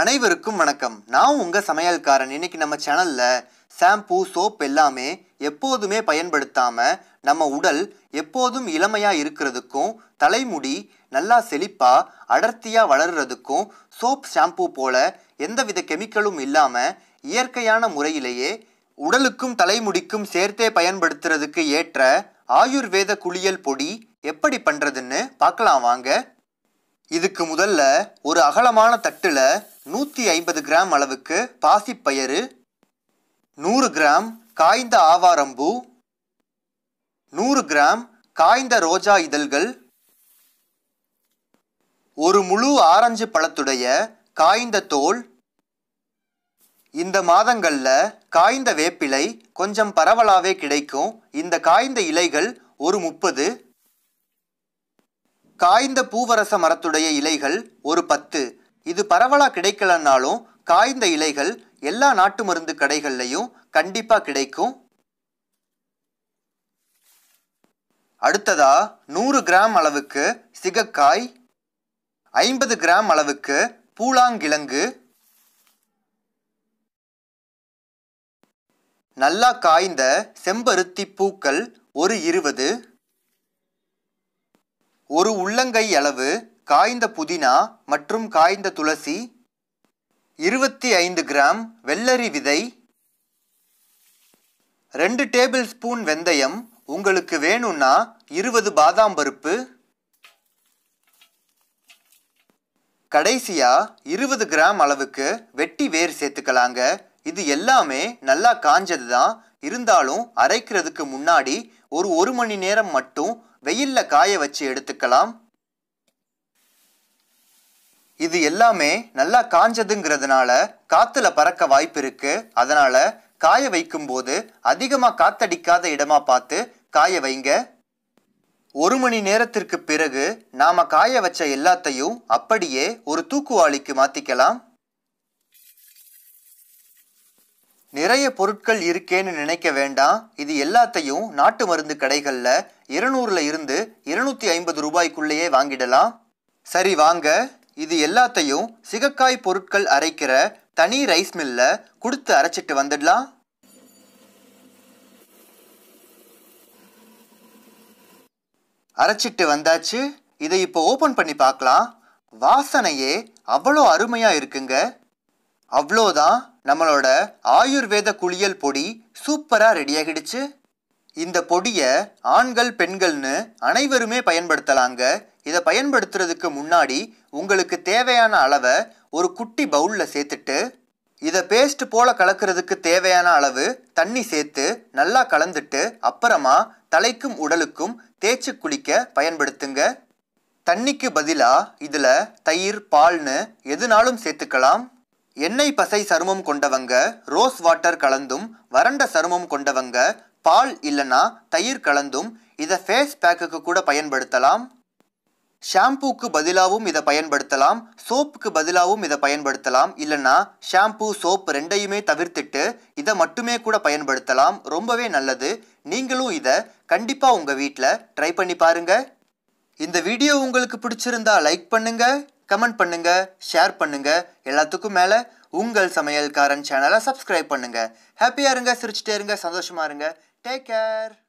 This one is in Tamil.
அனைவருக்கும் வணக்கம் நான் உங்கள் சமையல்காரன் இன்னைக்கு நம்ம சேனலில் ஷாம்பு சோப் எல்லாமே எப்போதுமே பயன்படுத்தாமல் நம்ம உடல் எப்போதும் இளமையாக இருக்கிறதுக்கும் தலைமுடி நல்லா செழிப்பாக அடர்த்தியாக வளர்கிறதுக்கும் சோப் ஷாம்பு போல் எந்தவித கெமிக்கலும் இல்லாமல் இயற்கையான முறையிலேயே உடலுக்கும் தலைமுடிக்கும் சேர்த்தே பயன்படுத்துறதுக்கு ஏற்ற ஆயுர்வேத குளியல் பொடி எப்படி பண்ணுறதுன்னு பார்க்கலாம் வாங்க இதுக்கு முதல்ல ஒரு அகலமான தட்டில் நூற்றி ஐம்பது கிராம் அளவுக்கு பாசிப்பயறு நூறு கிராம் காய்ந்த ஆவாரம்பூ நூறு கிராம் காய்ந்த ரோஜா இதழ்கள் ஒரு முழு ஆரஞ்சு பழத்துடைய காய்ந்த தோல் இந்த மாதங்களில் காய்ந்த வேப்பிலை கொஞ்சம் பரவலாகவே கிடைக்கும் இந்த காய்ந்த இலைகள் ஒரு முப்பது காய்ந்த பூவரச மரத்துடைய இலைகள் ஒரு பத்து இது பரவலாக கிடைக்கலன்னாலும் காய்ந்த இலைகள் எல்லா நாட்டு மருந்து கடைகள்லையும் கண்டிப்பாக கிடைக்கும் அடுத்ததா நூறு கிராம் அளவுக்கு சிகக்காய் ஐம்பது கிராம் அளவுக்கு பூலாங்கிழங்கு நல்லா காய்ந்த செம்பருத்தி பூக்கள் ஒரு இருபது ஒரு உள்ளங்கை அளவு காய்ந்த புதினா மற்றும் காய்ந்த துளசி இருபத்தி ஐந்து கிராம் வெள்ளரி விதை ரெண்டு டேபிள் ஸ்பூன் வெந்தயம் உங்களுக்கு வேணும்னா இருபது பாதாம் பருப்பு கடைசியா இருபது கிராம் அளவுக்கு வெட்டி வேர் சேர்த்துக்கலாங்க இது எல்லாமே நல்லா காஞ்சது தான் இருந்தாலும் அரைக்கிறதுக்கு முன்னாடி ஒரு ஒரு மணி நேரம் மட்டும் வெயில்ல காய வச்சு எடுத்துக்கலாம் இது எல்லாமே நல்லா காஞ்சதுங்கிறதுனால காத்துல பறக்க வாய்ப்பு இருக்கு அதனால காய வைக்கும் போது அதிகமா காத்தடிக்காத இடமா பார்த்து காய வைங்க ஒரு மணி நேரத்திற்கு பிறகு நாம காய வச்ச எல்லாத்தையும் அப்படியே ஒரு தூக்குவாளிக்கு மாத்திக்கலாம் நிறைய பொருட்கள் இருக்கேன்னு நினைக்க வேண்டாம் இது எல்லாத்தையும் நாட்டு மருந்து கடைகளில் இருநூறுல இருந்து இருநூற்றி ஐம்பது ரூபாய்க்குள்ளேயே வாங்கிடலாம் சரி வாங்க இது எல்லாத்தையும் சிகக்காய் பொருட்கள் அரைக்கிற தனி ரைஸ் மில்ல கொடுத்து அரைச்சிட்டு வந்துடலாம் அரைச்சிட்டு வந்தாச்சு இதை இப்போ ஓப்பன் பண்ணி பார்க்கலாம் வாசனையே அவ்வளோ அருமையாக இருக்குங்க அவ்வளோதான் நம்மளோட ஆயுர்வேத குளியல் பொடி சூப்பராக ரெடி ஆகிடுச்சு இந்த பொடியை ஆண்கள் பெண்கள்னு அனைவருமே பயன்படுத்தலாங்க இதை பயன்படுத்துறதுக்கு முன்னாடி உங்களுக்கு தேவையான அளவை ஒரு குட்டி பவுலில் சேர்த்துட்டு இதை பேஸ்ட் போல கலக்கிறதுக்கு தேவையான அளவு தண்ணி சேர்த்து நல்லா கலந்துட்டு அப்புறமா தலைக்கும் உடலுக்கும் தேய்ச்சி குளிக்க பயன்படுத்துங்க தண்ணிக்கு பதிலாக இதில் தயிர் பால்னு எதுனாலும் சேர்த்துக்கலாம் எண்ணெய் பசை சருமம் கொண்டவங்க ரோஸ் வாட்டர் கலந்தும் வறண்ட சருமம் கொண்டவங்க பால் இல்லைன்னா தயிர் கலந்தும் இதை ஃபேஸ் பேக்குக்கு கூட பயன்படுத்தலாம் ஷாம்புக்கு பதிலாகவும் இதை பயன்படுத்தலாம் சோப்புக்கு பதிலாகவும் இதை பயன்படுத்தலாம் இல்லைன்னா ஷாம்பு சோப் ரெண்டையுமே தவிர்த்துட்டு இதை மட்டுமே கூட பயன்படுத்தலாம் ரொம்பவே நல்லது நீங்களும் இதை கண்டிப்பாக உங்கள் வீட்டில் ட்ரை பண்ணி பாருங்கள் இந்த வீடியோ உங்களுக்கு பிடிச்சிருந்தா லைக் பண்ணுங்கள் கமெண்ட் பண்ணுங்கள் ஷேர் பண்ணுங்கள் எல்லாத்துக்கும் மேலே உங்கள் சமையல்காரன் சேனலை சப்ஸ்கிரைப் பண்ணுங்கள் ஹாப்பியாக இருங்க சிரிச்சிட்டே இருங்க சந்தோஷமாக இருங்க Take care.